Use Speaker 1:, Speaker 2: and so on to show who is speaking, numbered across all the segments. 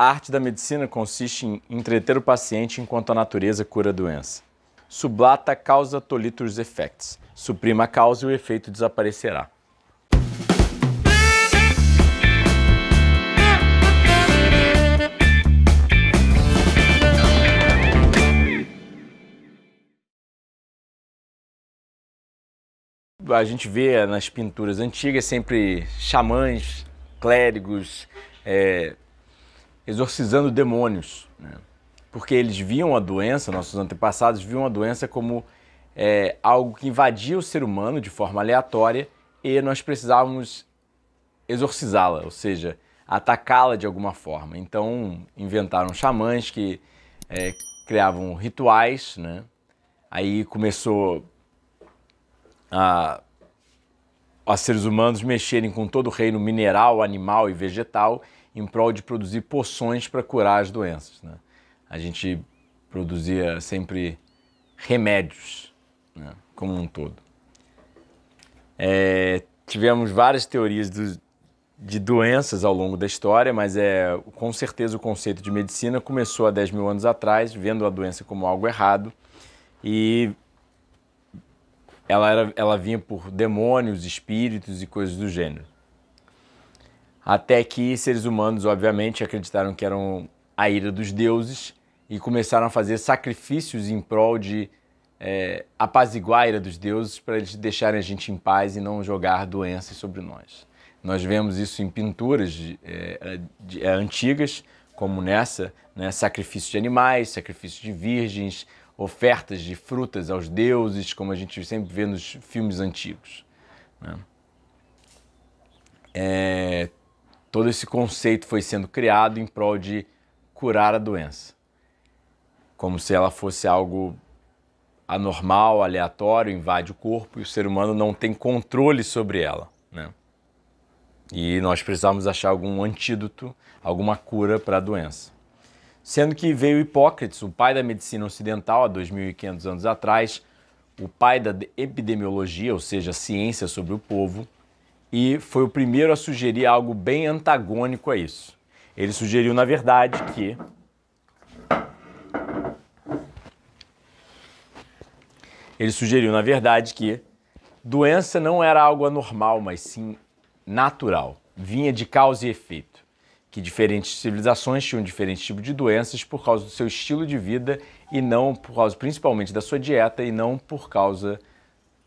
Speaker 1: A arte da medicina consiste em entreter o paciente enquanto a natureza cura a doença. Sublata causa tolitus effects. Suprima a causa e o efeito desaparecerá. A gente vê nas pinturas antigas sempre xamãs, clérigos, é, exorcizando demônios, né? porque eles viam a doença, nossos antepassados viam a doença como é, algo que invadia o ser humano de forma aleatória e nós precisávamos exorcizá-la, ou seja, atacá-la de alguma forma. Então inventaram xamãs que é, criavam rituais, né? Aí começou a, a seres humanos mexerem com todo o reino mineral, animal e vegetal em prol de produzir poções para curar as doenças. Né? A gente produzia sempre remédios, né? como um todo. É, tivemos várias teorias do, de doenças ao longo da história, mas é com certeza o conceito de medicina começou há 10 mil anos atrás, vendo a doença como algo errado e ela, era, ela vinha por demônios, espíritos e coisas do gênero. Até que seres humanos, obviamente, acreditaram que eram a ira dos deuses e começaram a fazer sacrifícios em prol de é, apaziguar a ira dos deuses para eles deixarem a gente em paz e não jogar doenças sobre nós. Nós vemos isso em pinturas de, é, de, é, antigas, como nessa, né? sacrifício de animais, sacrifício de virgens, ofertas de frutas aos deuses, como a gente sempre vê nos filmes antigos. Né? É, Todo esse conceito foi sendo criado em prol de curar a doença, como se ela fosse algo anormal, aleatório, invade o corpo e o ser humano não tem controle sobre ela. Né? E nós precisamos achar algum antídoto, alguma cura para a doença. Sendo que veio Hipócrates, o pai da medicina ocidental, há 2.500 anos atrás, o pai da epidemiologia, ou seja, ciência sobre o povo, e foi o primeiro a sugerir algo bem antagônico a isso. Ele sugeriu, na verdade, que Ele sugeriu, na verdade, que doença não era algo anormal, mas sim natural. Vinha de causa e efeito. Que diferentes civilizações tinham diferentes tipos de doenças por causa do seu estilo de vida e não por causa, principalmente, da sua dieta e não por causa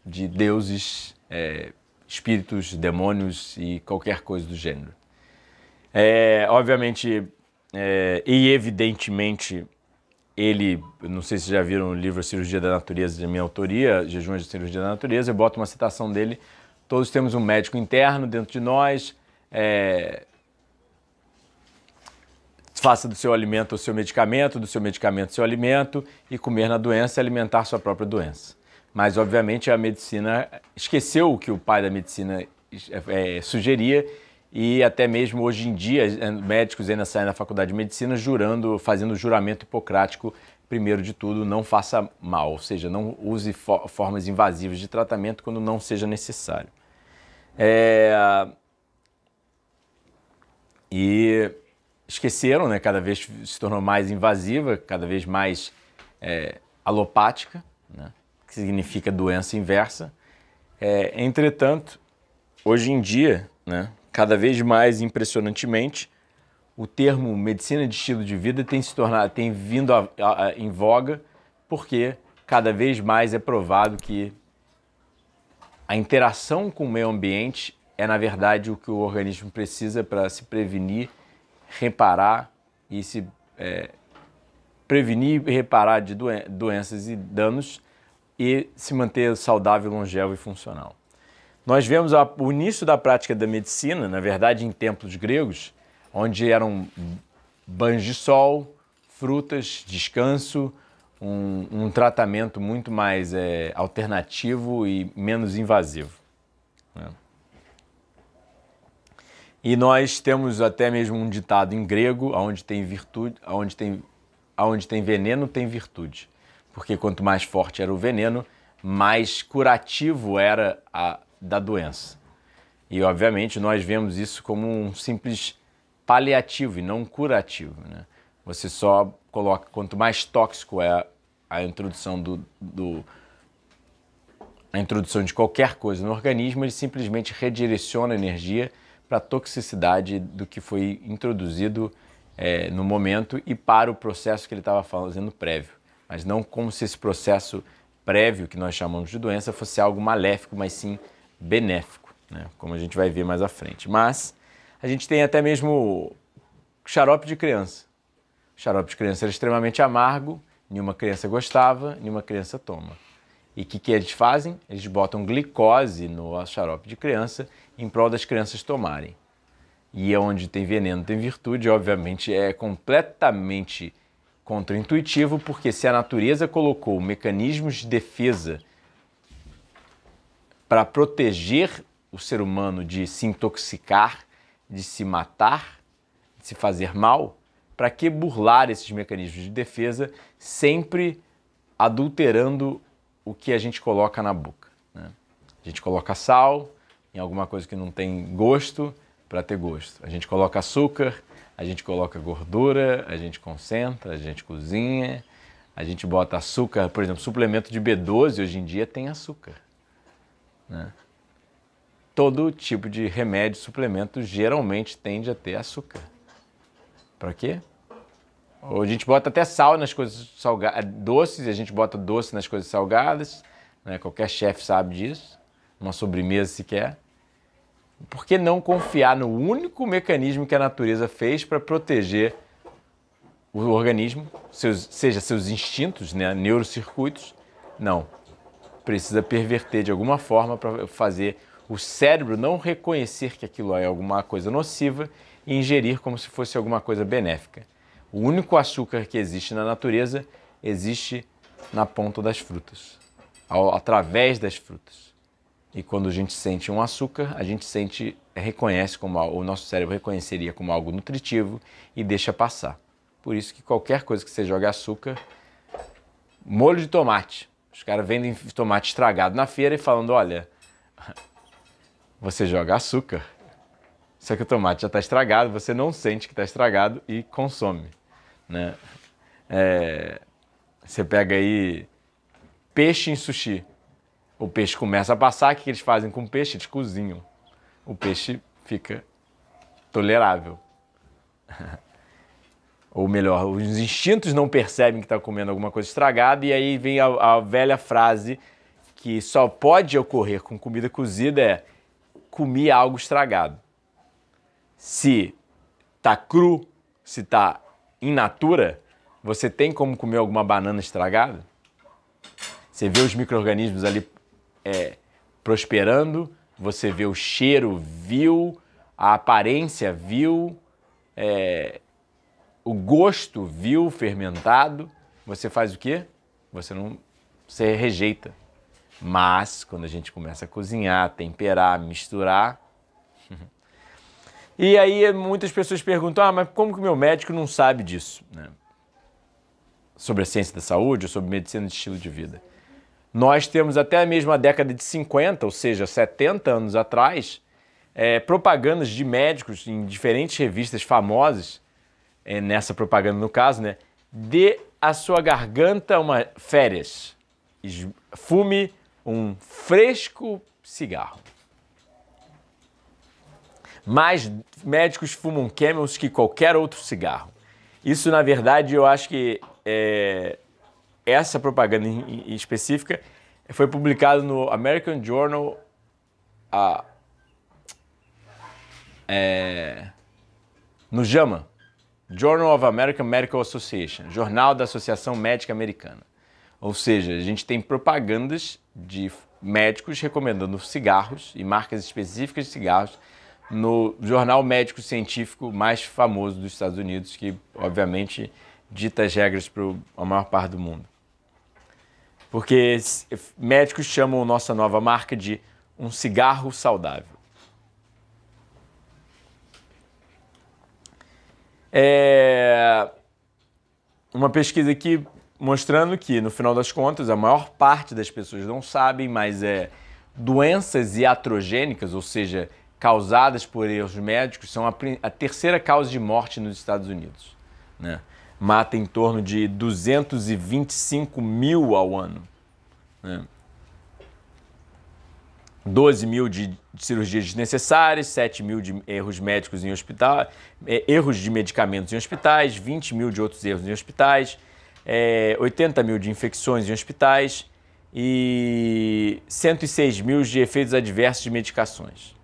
Speaker 1: de deuses é, espíritos, demônios e qualquer coisa do gênero. É, obviamente, é, e evidentemente, ele, não sei se já viram o livro Cirurgia da Natureza, de minha autoria, Jejuns de Cirurgia da Natureza, eu boto uma citação dele, todos temos um médico interno dentro de nós, é, faça do seu alimento o seu medicamento, do seu medicamento o seu alimento, e comer na doença é alimentar sua própria doença. Mas, obviamente, a medicina esqueceu o que o pai da medicina é, é sugeria e até mesmo hoje em dia é, médicos ainda saem da faculdade de medicina jurando, fazendo juramento hipocrático, primeiro de tudo, não faça mal, ou seja, não use formas invasivas de tratamento quando não seja necessário. É... E esqueceram, né? Cada vez se tornou mais invasiva, cada vez mais é, alopática, né? que significa doença inversa. É, entretanto, hoje em dia, né, cada vez mais impressionantemente, o termo medicina de estilo de vida tem se tornado, tem vindo a, a, a, em voga, porque cada vez mais é provado que a interação com o meio ambiente é, na verdade, o que o organismo precisa para se prevenir, reparar e se é, prevenir e reparar de doen doenças e danos e se manter saudável, longevo e funcional. Nós vemos o início da prática da medicina, na verdade, em templos gregos, onde eram banhos de sol, frutas, descanso, um, um tratamento muito mais é, alternativo e menos invasivo. Né? E nós temos até mesmo um ditado em grego, onde tem virtude, onde tem, onde tem veneno, tem virtude porque quanto mais forte era o veneno, mais curativo era a da doença. E obviamente nós vemos isso como um simples paliativo e não curativo. Né? Você só coloca quanto mais tóxico é a introdução do, do a introdução de qualquer coisa no organismo, ele simplesmente redireciona a energia para a toxicidade do que foi introduzido é, no momento e para o processo que ele estava fazendo prévio mas não como se esse processo prévio, que nós chamamos de doença, fosse algo maléfico, mas sim benéfico, né? como a gente vai ver mais à frente. Mas a gente tem até mesmo xarope de criança. O xarope de criança era extremamente amargo, nenhuma criança gostava, nenhuma criança toma. E o que, que eles fazem? Eles botam glicose no xarope de criança em prol das crianças tomarem. E é onde tem veneno tem virtude, obviamente é completamente Contraintuitivo, porque se a natureza colocou mecanismos de defesa para proteger o ser humano de se intoxicar, de se matar, de se fazer mal, para que burlar esses mecanismos de defesa sempre adulterando o que a gente coloca na boca? Né? A gente coloca sal em alguma coisa que não tem gosto para ter gosto. A gente coloca açúcar a gente coloca gordura, a gente concentra, a gente cozinha, a gente bota açúcar, por exemplo, suplemento de B12 hoje em dia tem açúcar. Né? Todo tipo de remédio, suplemento geralmente tende a ter açúcar. Para quê? Ou a gente bota até sal nas coisas salgadas, eh, doces, a gente bota doce nas coisas salgadas, né? qualquer chefe sabe disso, uma sobremesa sequer por que não confiar no único mecanismo que a natureza fez para proteger o organismo, seus, seja seus instintos, né, neurocircuitos? Não. Precisa perverter de alguma forma para fazer o cérebro não reconhecer que aquilo é alguma coisa nociva e ingerir como se fosse alguma coisa benéfica. O único açúcar que existe na natureza existe na ponta das frutas, ao, através das frutas. E quando a gente sente um açúcar, a gente sente, reconhece como o nosso cérebro reconheceria como algo nutritivo e deixa passar. Por isso que qualquer coisa que você joga açúcar, molho de tomate. Os caras vendem tomate estragado na feira e falando, olha, você joga açúcar, só que o tomate já está estragado, você não sente que está estragado e consome. Né? É, você pega aí peixe em sushi o peixe começa a passar, o que eles fazem com o peixe? Eles cozinham. O peixe fica tolerável. Ou melhor, os instintos não percebem que está comendo alguma coisa estragada, e aí vem a, a, velha frase que só pode ocorrer com comida cozida é comer algo estragado. Se está cru, se está in natura, você tem como comer alguma banana estragada? Você vê os micro-organismos ali é, prosperando, você vê o cheiro vil, a aparência vil, é, o gosto vil, fermentado. Você faz o quê? Você não você rejeita. Mas quando a gente começa a cozinhar, temperar, misturar, e aí muitas pessoas perguntam: ah, mas como que o meu médico não sabe disso? Né? Sobre a ciência da saúde, ou sobre medicina de estilo de vida. Nós temos até mesmo a década de 50, ou seja, 70 anos atrás, é, propagandas de médicos em diferentes revistas famosas, é, nessa propaganda no caso, né? Dê a sua garganta uma férias. Fume um fresco cigarro. Mais médicos fumam Camels que qualquer outro cigarro. Isso, na verdade, eu acho que é, essa propaganda em, específica foi publicada no American Journal. A, é, no JAMA, Journal of American Medical Association, Jornal da Associação Médica Americana. Ou seja, a gente tem propagandas de médicos recomendando cigarros e marcas específicas de cigarros no jornal médico científico mais famoso dos Estados Unidos, que obviamente dita as regras para a maior parte do mundo. Porque médicos chamam nossa nova marca de um cigarro saudável. É... Uma pesquisa aqui mostrando que, no final das contas, a maior parte das pessoas não sabem, mas é doenças iatrogênicas, ou seja, causadas por erros médicos, são a, a terceira causa de morte nos Estados Unidos. Né? mata em torno de 225 mil ao ano. Né? 12 mil de cirurgias desnecessárias, 7 mil de erros médicos em hospital, é, erros de medicamentos em hospitais, 20 mil de outros erros em hospitais, 80 é, mil de infecções em hospitais e 106 mil de efeitos adversos de medicações.